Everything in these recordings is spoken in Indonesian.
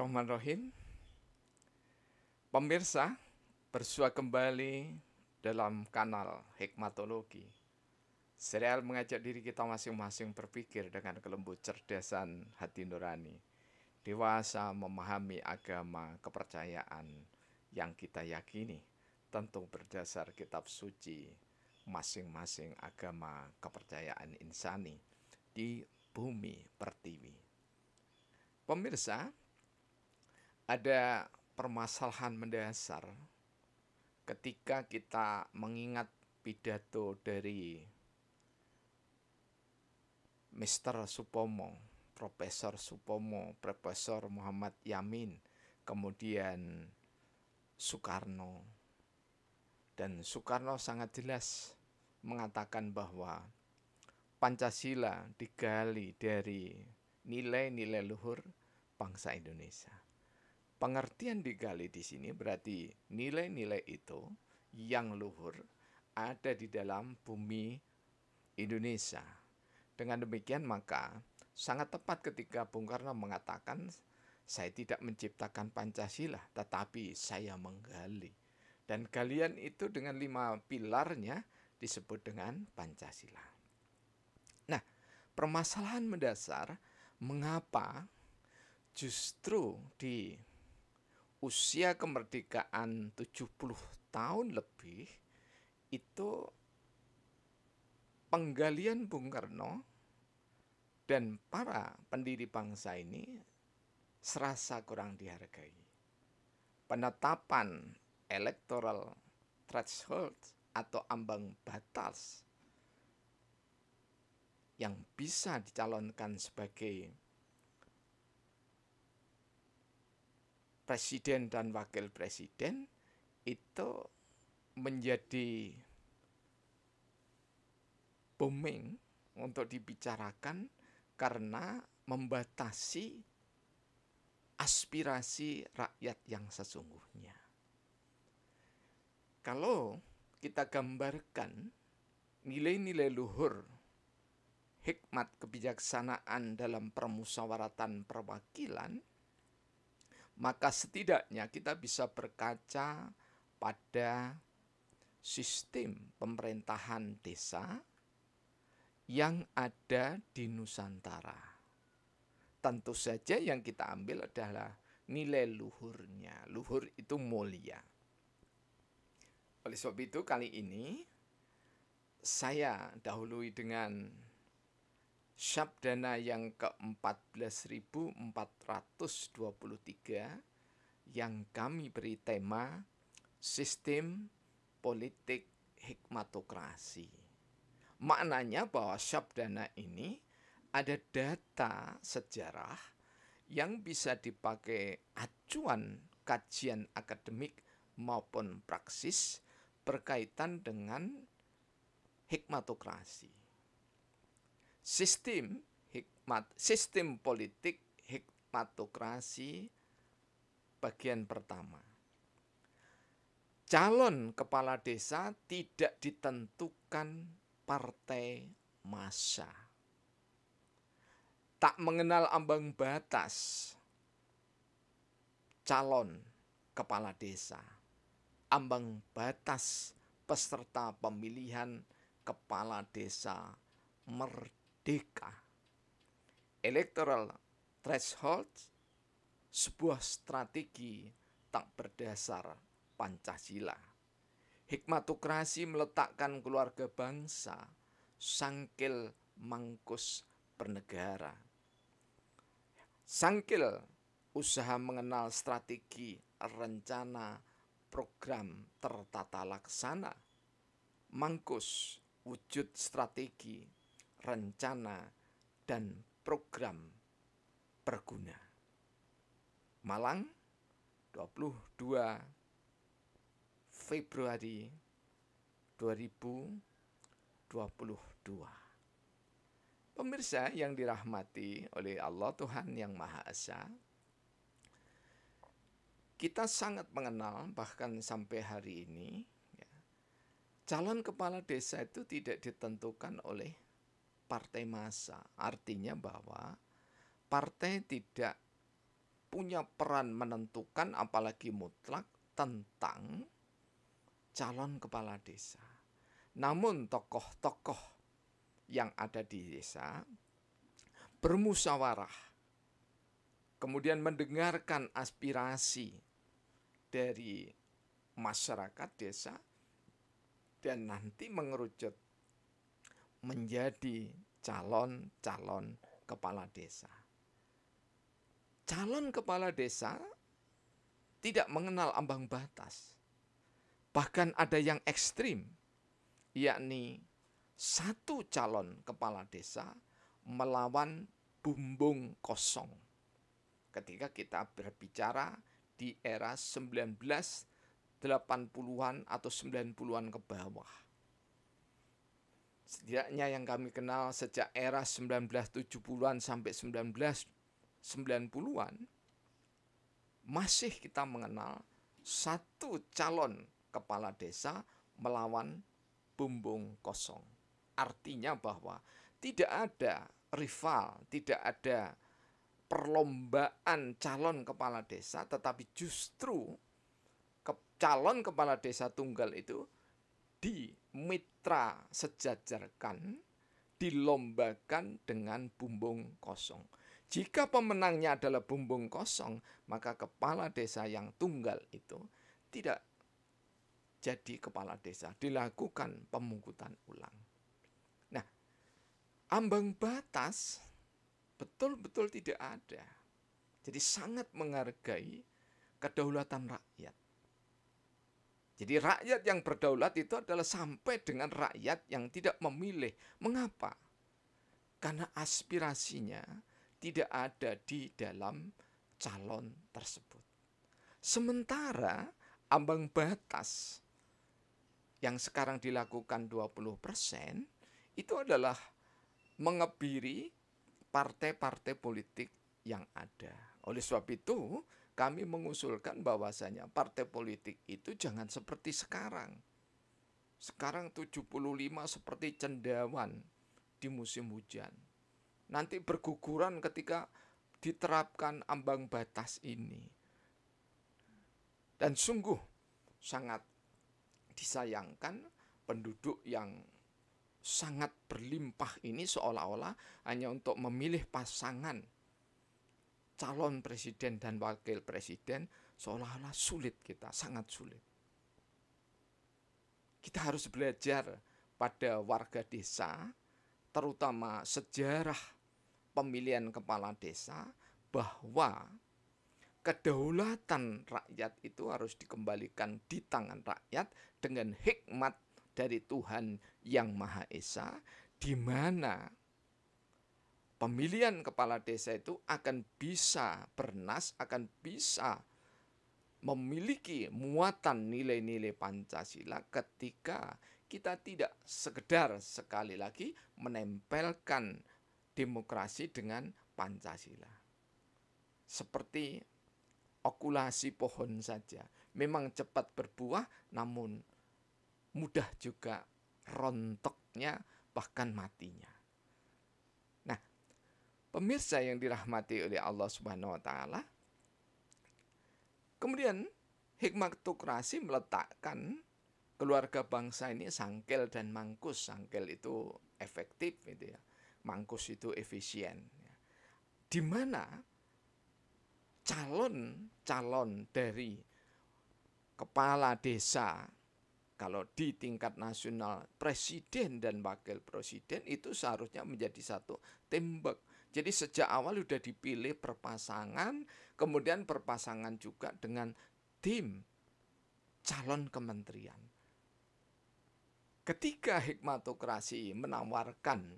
Bismillahirrahmanirrahim. Pemirsa, bersua kembali dalam kanal Hikmatologi. Serial mengajak diri kita masing-masing berpikir dengan kelembut cerdasan hati nurani. Dewasa memahami agama kepercayaan yang kita yakini. Tentu berdasar kitab suci masing-masing agama kepercayaan insani di bumi pertiwi. Pemirsa, ada permasalahan mendasar ketika kita mengingat pidato dari Mr. Supomo, Profesor Supomo, Profesor Muhammad Yamin, kemudian Soekarno. Dan Soekarno sangat jelas mengatakan bahwa Pancasila digali dari nilai-nilai luhur bangsa Indonesia. Pengertian digali di sini berarti nilai-nilai itu yang luhur ada di dalam bumi Indonesia. Dengan demikian maka sangat tepat ketika Bung Karno mengatakan saya tidak menciptakan Pancasila tetapi saya menggali. Dan galian itu dengan lima pilarnya disebut dengan Pancasila. Nah, permasalahan mendasar mengapa justru di usia kemerdekaan 70 tahun lebih itu penggalian Bung Karno dan para pendiri bangsa ini serasa kurang dihargai. Penetapan electoral threshold atau ambang batas yang bisa dicalonkan sebagai presiden dan wakil presiden itu menjadi booming untuk dibicarakan karena membatasi aspirasi rakyat yang sesungguhnya. Kalau kita gambarkan nilai-nilai luhur hikmat kebijaksanaan dalam permusawaratan perwakilan maka setidaknya kita bisa berkaca pada sistem pemerintahan desa yang ada di Nusantara. Tentu saja yang kita ambil adalah nilai luhurnya. Luhur itu mulia. Oleh sebab itu kali ini saya dahului dengan Sabdana yang ke-14423 yang kami beri tema Sistem Politik Hikmatokrasi. Maknanya bahwa Sabdana ini ada data sejarah yang bisa dipakai acuan kajian akademik maupun praksis berkaitan dengan hikmatokrasi sistem hikmat sistem politik hikmatokrasi bagian pertama. Calon kepala desa tidak ditentukan partai massa. Tak mengenal ambang batas calon kepala desa. Ambang batas peserta pemilihan kepala desa merdeka DK electoral threshold sebuah strategi tak berdasar Pancasila hikmatokrasi meletakkan keluarga bangsa sangkil mangkus bernegara sangkil usaha mengenal strategi rencana program tertata laksana mangkus wujud strategi rencana, dan program berguna. Malang, 22 Februari 2022. Pemirsa yang dirahmati oleh Allah Tuhan Yang Maha Esa, kita sangat mengenal bahkan sampai hari ini ya, calon kepala desa itu tidak ditentukan oleh partai massa. Artinya bahwa partai tidak punya peran menentukan apalagi mutlak tentang calon kepala desa. Namun tokoh-tokoh yang ada di desa bermusyawarah kemudian mendengarkan aspirasi dari masyarakat desa dan nanti mengerucut menjadi calon-calon kepala desa. Calon kepala desa tidak mengenal ambang batas. Bahkan ada yang ekstrim, yakni satu calon kepala desa melawan bumbung kosong. Ketika kita berbicara di era 1980-an atau 90-an ke bawah Setidaknya yang kami kenal sejak era 1970-an sampai 1990-an masih kita mengenal satu calon kepala desa melawan bumbung kosong. Artinya bahwa tidak ada rival, tidak ada perlombaan calon kepala desa, tetapi justru ke calon kepala desa tunggal itu di mitra sejajarkan dilombakan dengan bumbung kosong. Jika pemenangnya adalah bumbung kosong, maka kepala desa yang tunggal itu tidak jadi kepala desa. Dilakukan pemungkutan ulang. Nah, ambang batas betul-betul tidak ada. Jadi sangat menghargai kedaulatan rakyat. Jadi rakyat yang berdaulat itu adalah sampai dengan rakyat yang tidak memilih. Mengapa? Karena aspirasinya tidak ada di dalam calon tersebut. Sementara ambang batas yang sekarang dilakukan 20% itu adalah mengebiri partai-partai politik yang ada. Oleh sebab itu, kami mengusulkan bahwasanya partai politik itu jangan seperti sekarang. Sekarang 75 seperti cendawan di musim hujan. Nanti berguguran ketika diterapkan ambang batas ini. Dan sungguh sangat disayangkan penduduk yang sangat berlimpah ini seolah-olah hanya untuk memilih pasangan calon presiden dan wakil presiden seolah-olah sulit kita, sangat sulit. Kita harus belajar pada warga desa, terutama sejarah pemilihan kepala desa, bahwa kedaulatan rakyat itu harus dikembalikan di tangan rakyat dengan hikmat dari Tuhan yang Maha Esa, di mana pemilihan kepala desa itu akan bisa bernas, akan bisa memiliki muatan nilai-nilai Pancasila ketika kita tidak sekedar sekali lagi menempelkan demokrasi dengan Pancasila. Seperti okulasi pohon saja. Memang cepat berbuah namun mudah juga rontoknya bahkan matinya. Pemirsa yang dirahmati oleh Allah Subhanahu wa taala. Kemudian tukrasi meletakkan keluarga bangsa ini sangkel dan mangkus. Sangkel itu efektif gitu ya. Mangkus itu efisien. Ya. Di mana calon-calon dari kepala desa kalau di tingkat nasional presiden dan wakil presiden itu seharusnya menjadi satu tembok jadi sejak awal sudah dipilih perpasangan, kemudian perpasangan juga dengan tim calon kementerian. Ketika hikmatokrasi menawarkan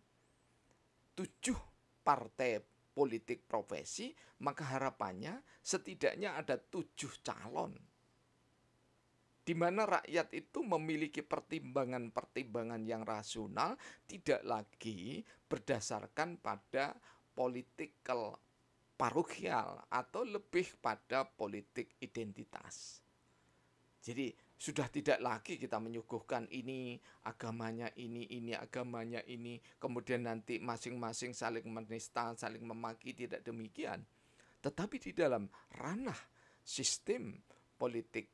tujuh partai politik profesi, maka harapannya setidaknya ada tujuh calon. Di mana rakyat itu memiliki pertimbangan-pertimbangan yang rasional, tidak lagi berdasarkan pada politikal parokial atau lebih pada politik identitas. Jadi sudah tidak lagi kita menyuguhkan ini agamanya ini ini agamanya ini kemudian nanti masing-masing saling menista saling memaki tidak demikian tetapi di dalam ranah sistem politik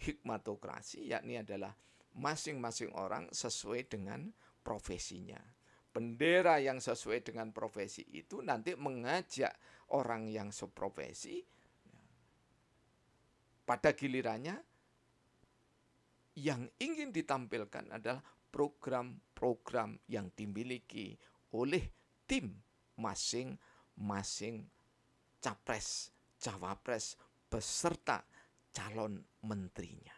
hikmatokrasi yakni adalah masing-masing orang sesuai dengan profesinya bendera yang sesuai dengan profesi itu nanti mengajak orang yang seprofesi pada gilirannya yang ingin ditampilkan adalah program-program yang dimiliki oleh tim masing-masing capres, cawapres beserta calon menterinya.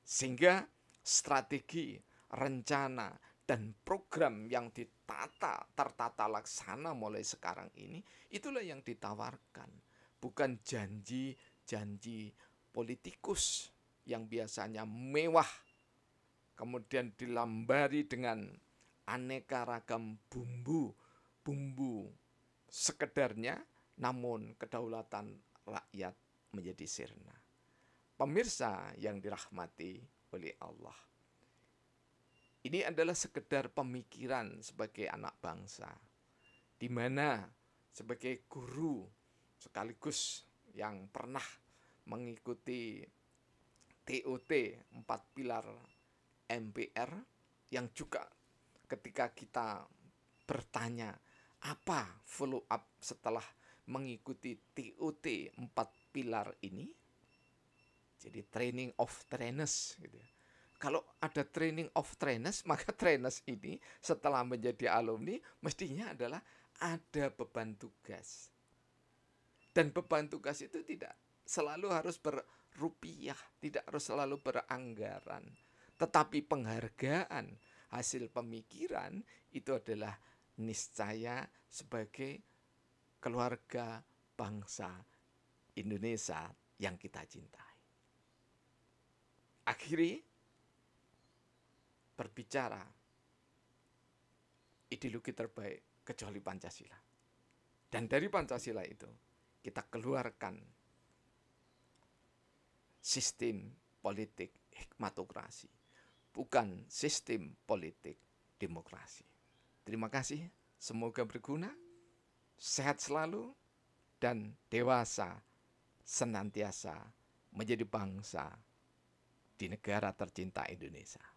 Sehingga strategi, rencana, dan program yang ditata tertata laksana mulai sekarang ini itulah yang ditawarkan bukan janji-janji politikus yang biasanya mewah kemudian dilambari dengan aneka ragam bumbu bumbu sekedarnya namun kedaulatan rakyat menjadi sirna pemirsa yang dirahmati oleh Allah ini adalah sekedar pemikiran sebagai anak bangsa, di mana sebagai guru sekaligus yang pernah mengikuti TOT empat pilar MPR yang juga ketika kita bertanya apa follow up setelah mengikuti TOT empat pilar ini, jadi training of trainers gitu ya kalau ada training of trainers, maka trainers ini setelah menjadi alumni mestinya adalah ada beban tugas. Dan beban tugas itu tidak selalu harus berrupiah, tidak harus selalu beranggaran. Tetapi penghargaan hasil pemikiran itu adalah niscaya sebagai keluarga bangsa Indonesia yang kita cintai. Akhiri berbicara ideologi terbaik kecuali Pancasila. Dan dari Pancasila itu kita keluarkan sistem politik hikmatokrasi, bukan sistem politik demokrasi. Terima kasih, semoga berguna, sehat selalu, dan dewasa senantiasa menjadi bangsa di negara tercinta Indonesia.